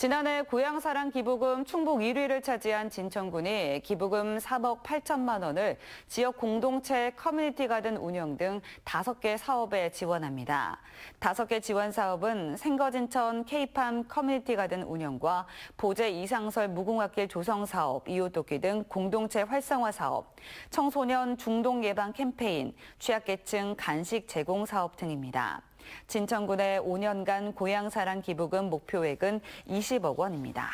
지난해 고향사랑 기부금 충북 1위를 차지한 진천군이 기부금 3억 8천만 원을 지역 공동체 커뮤니티 가든 운영 등 5개 사업에 지원합니다. 5개 지원 사업은 생거진천 케팜 커뮤니티 가든 운영과 보제 이상설 무궁화길 조성 사업, 이웃돕기 등 공동체 활성화 사업, 청소년 중독 예방 캠페인, 취약계층 간식 제공 사업 등입니다. 진천군의 5년간 고향사랑 기부금 목표액은 20억 원입니다.